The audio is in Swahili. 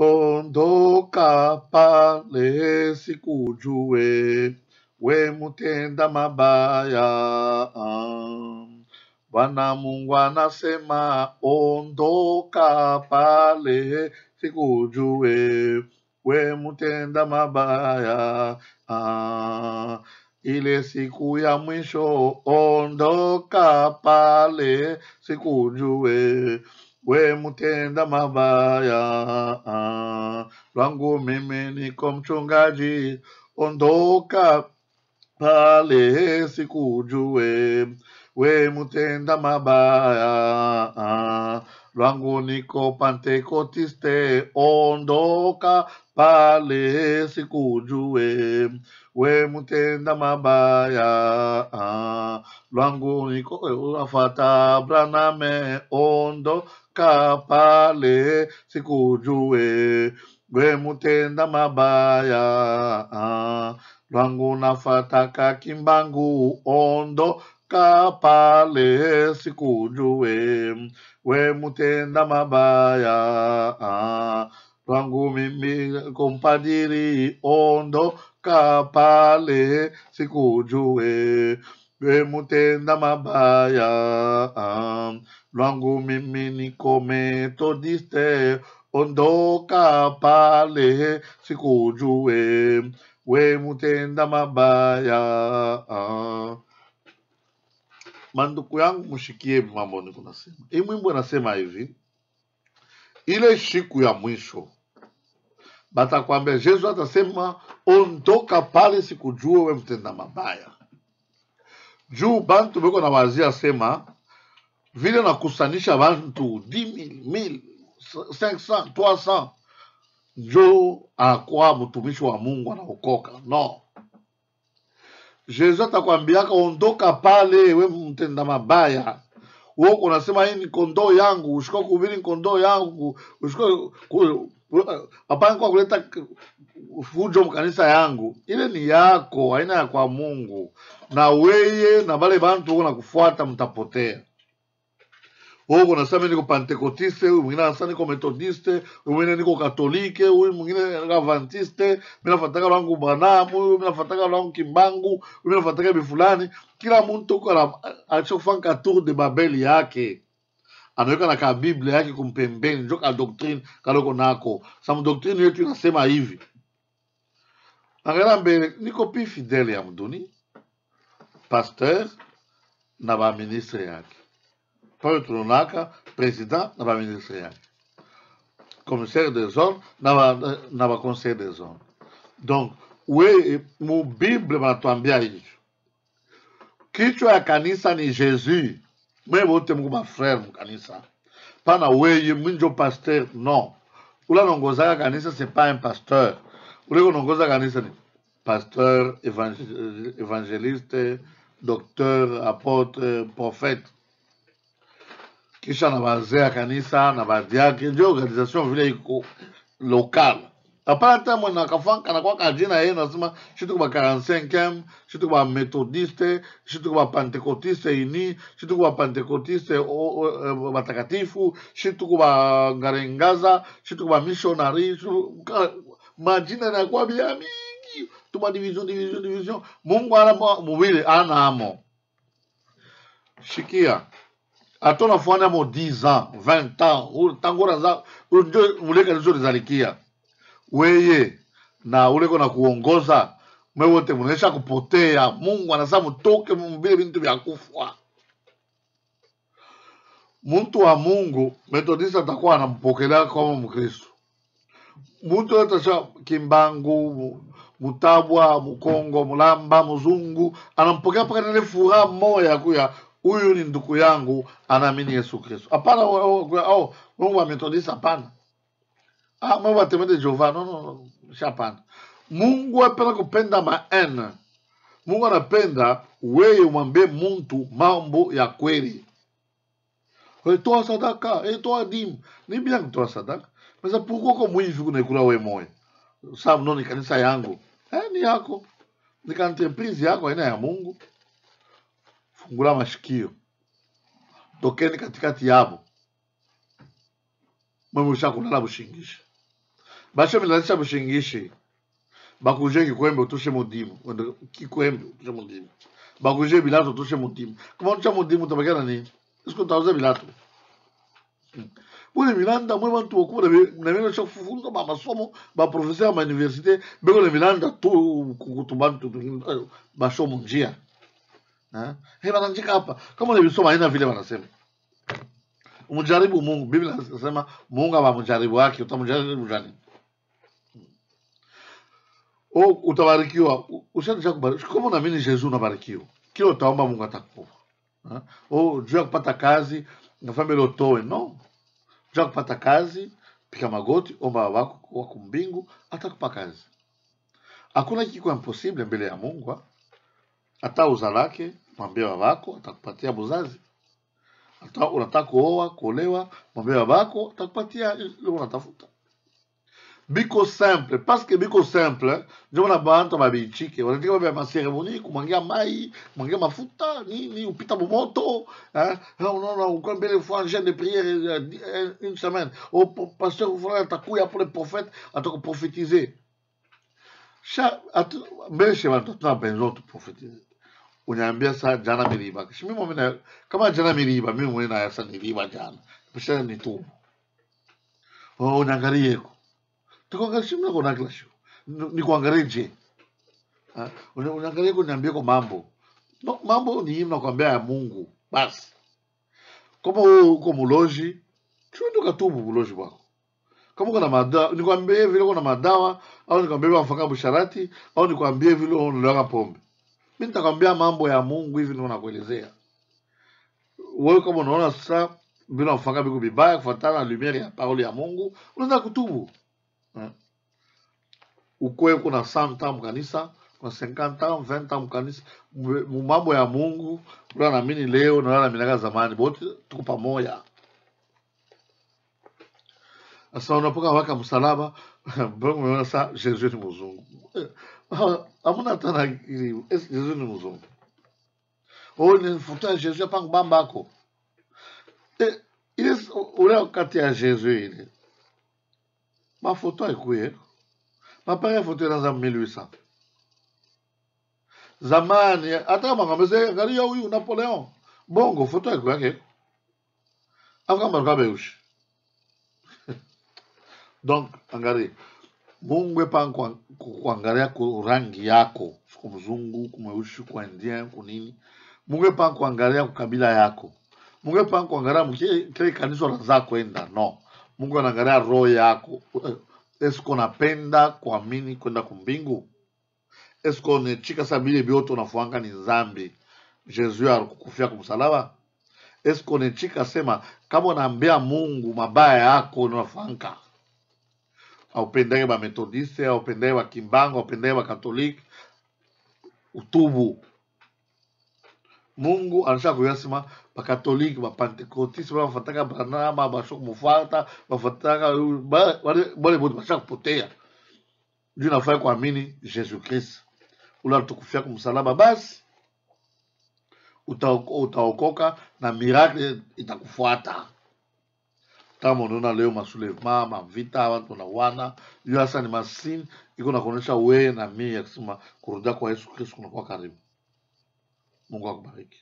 Kondoka pale siku we mutenda mabaya Bwana Mungu anasema ondoka pale sikujue we mutenda mabaya ah, ile siku ya mwisho sikujue we mutenda mabaya lwangu mimi niko mchungaji ondoka pale sikujue we mutenda mabaya Ranguniko pantecotiste ondoka pale kujue we mutenda mabaya Ranguniko afata braname ondo kapale sikujue we mutenda mabaya Ranguna fataka kimbangu ondo kapale sikujue, we mutenda mabaya wangu mimi kumpadiri ondo kapale sikujue, we mutenda mabaya rangu mimi niko metodiste ondo kapale sikujue, we mutenda mabaya manduku yangu mshikie mambo niko nasema. Hii mwimbo anasema hivi, ile siku ya mwisho batakwambia, Yesu atasema ondoka pale, sikujua we mtenda mabaya. Juu bantu beko na wazia sema vile nakusanisha bantu 10,000 500 300 njo akwa mtumishi wa Mungu anaokoka no Yesu atakwambiaka ondoka pale, we mtenda mabaya woko, unasema hii ni kondoo yangu, ushiko kuhubiri ni kondoo yangu, ushiko hapana kuleta fujo mkanisa yangu. Ile ni yako, haina ya kwa Mungu, na weye na vale bantu wako kufuata mtapotea. huyu unasema niko Pentecoste, huyu mwingine anasema niko Methodiste, huyu mwingine niko Katolike, huyu mwingine Adventiste, mimi nafuataka langu Branham, huyu mimi nafuataka langu Kimbangu, huyu mimi nafuataka bi fulani. Kila mtu alichofanya tour de Babel yake anaweka na kabiblia yake kumpembeni, njo ka doctrine kaloko nako. Samu doctrine yetu inasema hivi, angalia mbele, niko pi fidele ya mduni pasteur na ba ministre yake Първото Лунака, президент на Бамин Сея. Комисар de zone, на Консей de zone. Donc, we mu Bible mnatuambia é hicho. Kichwa ya kanisa ni Jesus. Mwe é mko mafrere mkanisa. Pana weye mwinjo pasteur, non. Ula nongozaka é c'est pas un pasteur. Ule unongoza kanisa ni pasteur, évangéliste, docteur, apôtre, prophète. kisha na wazee ya kanisa na baadhi yake, ndio organization vile iko local apana hata mwana kafanka na kwa kajina yeye nasema shitu kwa 45 m shitu kwa methodiste shitu kwa pentekotiste ini shitu kwa pentekotiste eh, watakatifu shitu kwa ngarengaza shitu kwa missionary majina na kwa bia mingi tuma division division division Mungu ana mubile ana amo shikia hatuna fanya mo 10 ans 20 ans tangu raza unjo muleka nizo rizalikia weye na uleko na kuongoza mwewote munaisha kupotea mungu anasema mutoke mvile vintu vya kufwa mtu wa mungu metodista atakuwa anampokelea kama mkristo mtu yote kimbangu mutabwa mukongo mulamba muzungu anampokea mpaka nile furaha moya kuya huyu ni ndugu yangu anaamini Yesu Kristo. Hapana oh, Mungu ametodisa hapana. Ah, Mungu atemende Jehova. No, no, no, hapana. Mungu apenda kupenda maana. Mungu anapenda wewe mwambie muntu mambo ya kweli. Toa sadaka, toa dimu. Ni bila kutoa sadaka. Masa pourquoi ko mwivi kunaikula wewe moyo? Sababu no ni kanisa yangu. Eh, ni yako. Ni entreprise yako aina ya Mungu. O o o o o o que é kufungula masikio. Tokeni katikati yabo. Mwemu usha kunala mshingishi. Basha milanisha mshingishi. Bakuje kikwembe utushe mudimu. é utushe mudimu. Bakuje bilato utushe mudimu. Kuma utusha mudimu utapakia na nini? Isiku utawaze bilato. Mwene milanda mwene mtu wakuma na mwene cha kufufunga ba masomo ba profesia ma universite. Mwene milanda tu kukutubantu. Basho mungia. Mwene né? Himalang Chikapa. Como ele soma ainda vile wanasema. Umjaribu Mungu. Biblia inasema Mungu amamjaribu o utamjaribu nani? Ou o o Senhor Jacob utabarikiwa. como na unaamini Jesus unabarikiwa. Que né? o Mungu Munga Né? Ou o Jacob kupata na família utoe, não. Jacob ya kupata kazi, piga magoti, omba wako wako mbingu atakupa kazi. Hakuna kitu impossible mbele אתה הוא זלקה, mwambie wako atakupatia mzazi. Hata unataka kuoa, kuolewa, mwambie wako atakupatia ile unatafuta. Biko simple, parce que biko simple, ndio maana bantu babichike, wanataka baba ma ceremony kumwangia mai, kumwangia mafuta, nini upita momoto, non, eh? ah, Unaona uko mbele fois jeune de prière eh, une semaine. Oh, Au pasteur voilà atakuya pour le prophète, atakuprofétiser. Cha, mbele chez bantu benzo tu prophétiser. unaambia saa jana miliba kisha Mimi mwenye kama jana miliba mimi mwenye naya nayasa niliiba jana, kisha tu Oh, unaangalia hiko tukuangalia, si mnako na kila siku ni kuangalia je, unaangalia kwa niambia kwa mambo no, mambo ni hii mnakwambia ya Mungu basi. Kama wewe uko mloji, twende katubu mloji wako. Kama kuna madawa, nikwambie vile kuna madawa au nikwambie wafanga busharati au nikwambie vile unalaka pombe mi nitakwambia mambo ya Mungu hivi ndo nakuelezea wewe. Kama unaona sasa vile unafanya viko vibaya kufuatana na lumiere ya parole ya Mungu, unaweza kutubu eh. Ukwe kuna santa mkanisa kuna 50 ans 20 ans mkanisa, mambo ya Mungu, unaamini leo na miaka zamani, bote tuko pamoja. Sasa waka msalaba bongo unaona sa Jesu ni muzungu eh, amuna tana na es Jesu ni o Oh, nifuta Jesu apangu ngubamba yako. e eh, ile ule wakati ya Jesu ile. Mafoto haikuye. ma pare foto za 1800. Zamani hata mangambeze ya huyu Napoleon. Bongo foto haikuye. Afika mbaruka beushi. Donc, angari, mungwe pa kuangalia ku rangi yako, kumzungu, kumweusi, kwa Indian, kunini. Mungu epa kuangalia kabila yako. Mungu epa kuangalia mkile kanisa unazaa kwenda. No, Mungu anaangalia roho yako. Eh, esko napenda kuamini kwenda kumbingu? Esko unechika sa bile byote unafuanga ni nzambi, Yesu alikukufia kumsalaba? Esko unechika sema kama unaambia Mungu mabaya yako unafuanga aupendei ba metodiste aupendei ba kimbangu aupendei ba katoliki utubu mungu anasha kuyasima bakatoliki bapantekotisi bala bafataka banama basha kumufata bafataka bale bote basha kupotea juu nafai kuamini jesu krist ule alitukufia kumsalaba basi utaokoka na mirakle itakufuata tamo tamonona leo masulema mavita watu na wana hiyo hasa ni masini iko nakuonyesha wewe na mimi ya kurudia kwa Yesu Kristo kunakuwa karibu. Mungu akubariki.